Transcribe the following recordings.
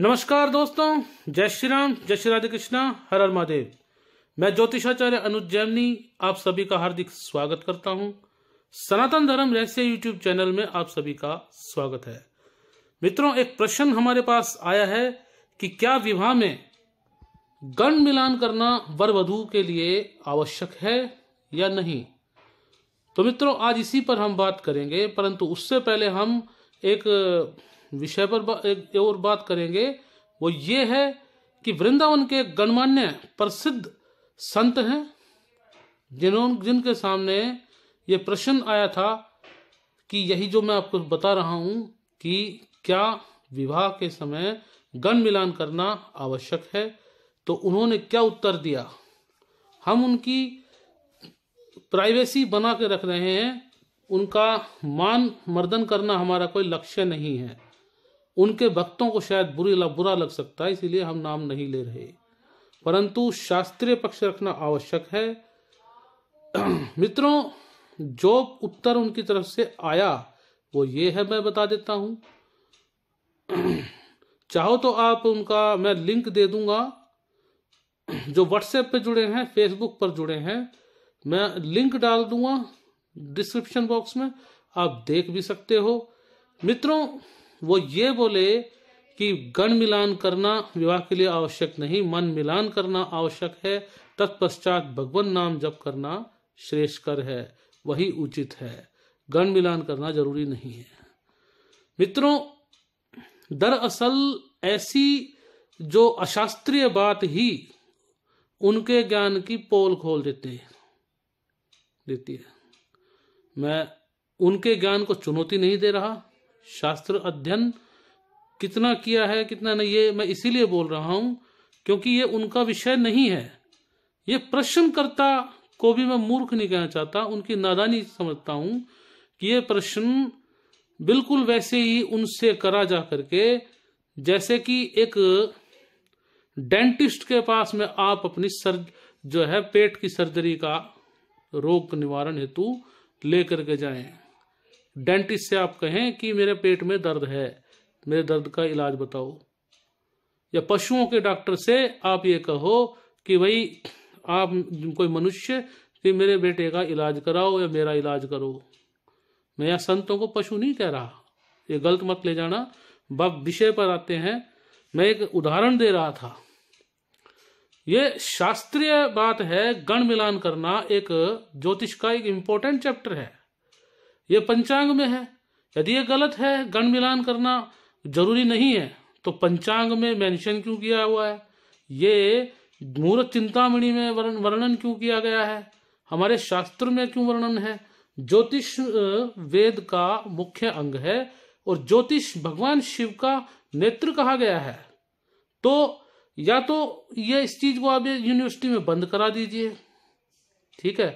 नमस्कार दोस्तों जय श्री राम जय श्री राधे कृष्णा हर हर महादेव मैं ज्योतिषाचार्य अनुज जैमनी आप सभी का हार्दिक स्वागत करता हूं सनातन धर्म रहस्य यूट्यूब चैनल में आप सभी का स्वागत है मित्रों एक प्रश्न हमारे पास आया है कि क्या विवाह में गण मिलान करना वर वधु के लिए आवश्यक है या नहीं तो मित्रों आज इसी पर हम बात करेंगे परंतु उससे पहले हम एक विषय पर एक और बात करेंगे वो ये है कि वृंदावन के गणमान्य प्रसिद्ध संत हैं जिन्हों जिनके सामने ये प्रश्न आया था कि यही जो मैं आपको बता रहा हूं कि क्या विवाह के समय गण मिलान करना आवश्यक है तो उन्होंने क्या उत्तर दिया हम उनकी प्राइवेसी बना के रख रहे हैं उनका मान मर्दन करना हमारा कोई लक्ष्य नहीं है उनके भक्तों को शायद बुरी लग, बुरा लग सकता है इसीलिए हम नाम नहीं ले रहे परंतु शास्त्रीय पक्ष रखना आवश्यक है मित्रों जो उत्तर उनकी तरफ से आया वो ये है मैं बता देता हूं चाहो तो आप उनका मैं लिंक दे दूंगा जो व्हाट्सएप पे जुड़े हैं फेसबुक पर जुड़े हैं मैं लिंक डाल दूंगा डिस्क्रिप्शन बॉक्स में आप देख भी सकते हो मित्रों वो ये बोले कि गण मिलान करना विवाह के लिए आवश्यक नहीं मन मिलान करना आवश्यक है तत्पश्चात भगवान नाम जप करना श्रेष्ठकर है वही उचित है गण मिलान करना जरूरी नहीं है मित्रों दरअसल ऐसी जो अशास्त्रीय बात ही उनके ज्ञान की पोल खोल देते हैं देती है मैं उनके ज्ञान को चुनौती नहीं दे रहा शास्त्र अध्ययन कितना किया है कितना नहीं ये मैं इसीलिए बोल रहा हूं क्योंकि ये उनका विषय नहीं है ये प्रश्नकर्ता को भी मैं मूर्ख नहीं कहना चाहता उनकी नादानी समझता हूं कि ये प्रश्न बिल्कुल वैसे ही उनसे करा जा करके जैसे कि एक डेंटिस्ट के पास में आप अपनी सर जो है पेट की सर्जरी का रोग निवारण हेतु लेकर के जाएं डेंटिस्ट से आप कहें कि मेरे पेट में दर्द है मेरे दर्द का इलाज बताओ या पशुओं के डॉक्टर से आप ये कहो कि भाई आप कोई मनुष्य कि मेरे बेटे का इलाज कराओ या मेरा इलाज करो मैं यहाँ संतों को पशु नहीं कह रहा ये गलत मत ले जाना बब विषय पर आते हैं मैं एक उदाहरण दे रहा था ये शास्त्रीय बात है गण मिलान करना एक ज्योतिष का एक इम्पोर्टेंट चैप्टर है ये पंचांग में है यदि ये गलत है गण मिलान करना जरूरी नहीं है तो पंचांग में मेंशन क्यों किया हुआ है ये मूर्त चिंतामणि में वर्णन क्यों किया गया है हमारे शास्त्र में क्यों वर्णन है ज्योतिष वेद का मुख्य अंग है और ज्योतिष भगवान शिव का नेत्र कहा गया है तो या तो ये इस चीज को आप यूनिवर्सिटी में बंद करा दीजिए ठीक है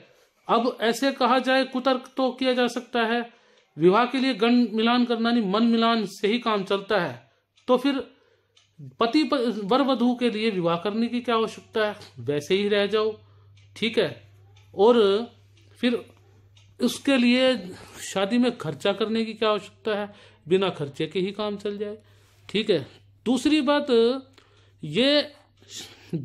अब ऐसे कहा जाए कुतर्क तो किया जा सकता है विवाह के लिए गण मिलान करना नहीं मन मिलान से ही काम चलता है तो फिर पति वर वधु के लिए विवाह करने की क्या आवश्यकता है वैसे ही रह जाओ ठीक है और फिर उसके लिए शादी में खर्चा करने की क्या आवश्यकता है बिना खर्चे के ही काम चल जाए ठीक है दूसरी बात ये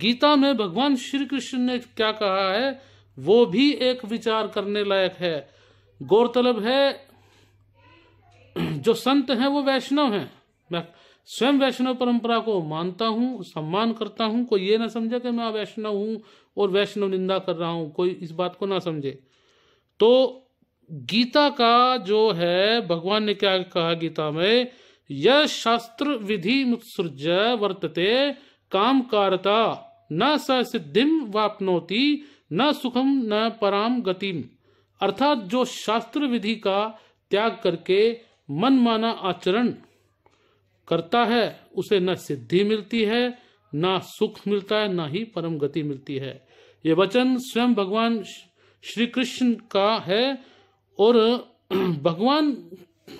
गीता में भगवान श्री कृष्ण ने क्या कहा है वो भी एक विचार करने लायक है गौरतलब है जो संत हैं वो वैष्णव हैं मैं स्वयं वैष्णव परंपरा को मानता हूं सम्मान करता हूं कोई ये ना समझे कि मैं वैष्णव हूं और वैष्णव निंदा कर रहा हूं कोई इस बात को ना समझे तो गीता का जो है भगवान ने क्या कहा गीता में यह शास्त्र विधि मुत्सृज वर्तते काम कारता न सिद्धिम वापनोती न सुखम न पराम गतिम अर्थात जो शास्त्र विधि का त्याग करके मनमाना आचरण करता है उसे न सिद्धि मिलती है न सुख मिलता है न ही परम गति मिलती है ये वचन स्वयं भगवान श्री कृष्ण का है और भगवान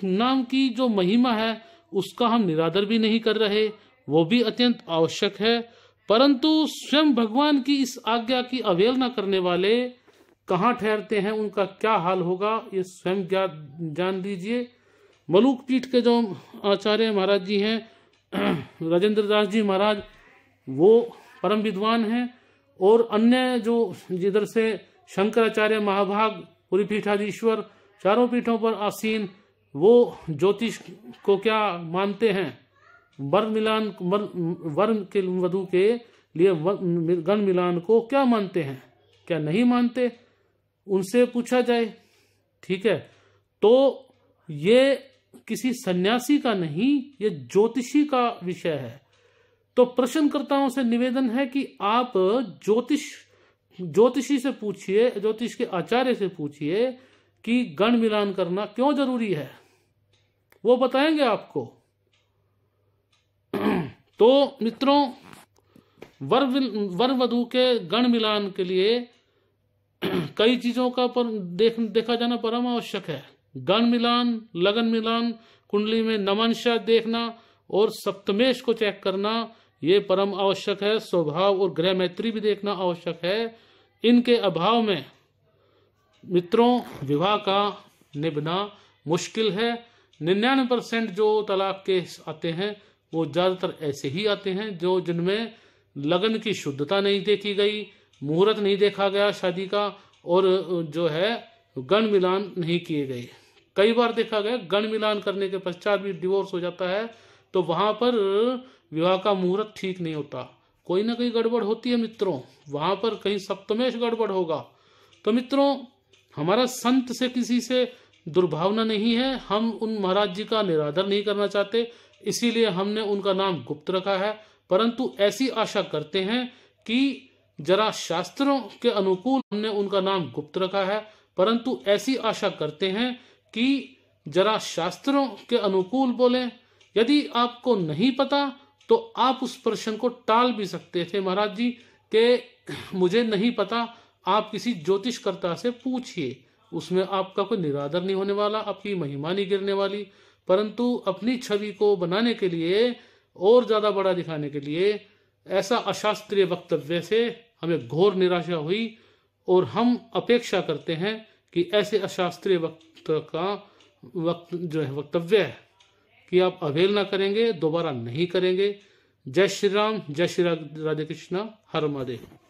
नाम की जो महिमा है उसका हम निरादर भी नहीं कर रहे वो भी अत्यंत आवश्यक है परंतु स्वयं भगवान की इस आज्ञा की अवेलना करने वाले कहाँ ठहरते हैं उनका क्या हाल होगा ये स्वयं ज्ञात जान लीजिए मलुक पीठ के जो आचार्य महाराज जी हैं राजेंद्र दास जी महाराज वो परम विद्वान हैं और अन्य जो जिधर से शंकराचार्य महाभाग पूरी पीठाधीश्वर चारों पीठों पर आसीन वो ज्योतिष को क्या मानते हैं वर मिलान वर्ण के वधु के लिए गण मिलान को क्या मानते हैं क्या नहीं मानते उनसे पूछा जाए ठीक है तो ये किसी सन्यासी का नहीं ये ज्योतिषी का विषय है तो प्रश्नकर्ताओं से निवेदन है कि आप ज्योतिष ज्योतिषी से पूछिए ज्योतिष के आचार्य से पूछिए कि गण मिलान करना क्यों जरूरी है वो बताएंगे आपको तो मित्रों वर वर वधु के गण मिलान के लिए कई चीज़ों का पर देख देखा जाना परम आवश्यक है गण मिलान लगन मिलान कुंडली में नमनशा देखना और सप्तमेश को चेक करना ये परम आवश्यक है स्वभाव और ग्रह मैत्री भी देखना आवश्यक है इनके अभाव में मित्रों विवाह का निभना मुश्किल है निन्यानवे परसेंट जो तलाक के आते हैं वो ज़्यादातर ऐसे ही आते हैं जो जिनमें लगन की शुद्धता नहीं देखी गई मुहूर्त नहीं देखा गया शादी का और जो है गण मिलान नहीं किए गए कई बार देखा गया गण मिलान करने के पश्चात भी डिवोर्स हो जाता है तो वहाँ पर विवाह का मुहूर्त ठीक नहीं होता कोई ना कोई गड़बड़ होती है मित्रों वहाँ पर कहीं सप्तमेश गड़बड़ होगा तो मित्रों हमारा संत से किसी से दुर्भावना नहीं है हम उन महाराज जी का निरादर नहीं करना चाहते इसीलिए हमने उनका नाम गुप्त रखा है परंतु ऐसी आशा करते हैं कि जरा शास्त्रों के अनुकूल हमने उनका नाम गुप्त रखा है परंतु ऐसी आशा करते हैं कि जरा शास्त्रों के अनुकूल बोले यदि आपको नहीं पता तो आप उस प्रश्न को टाल भी सकते थे महाराज जी के मुझे नहीं पता आप किसी ज्योतिषकर्ता से पूछिए उसमें आपका कोई निरादर नहीं होने वाला आपकी महिमा नहीं गिरने वाली परंतु अपनी छवि को बनाने के लिए और ज़्यादा बड़ा दिखाने के लिए ऐसा अशास्त्रीय वक्तव्य से हमें घोर निराशा हुई और हम अपेक्षा करते हैं कि ऐसे अशास्त्रीय वक्त का वक्त जो है वक्तव्य है कि आप अवेल ना करेंगे दोबारा नहीं करेंगे जय श्री राम जय श्री राधे कृष्ण हर महादेव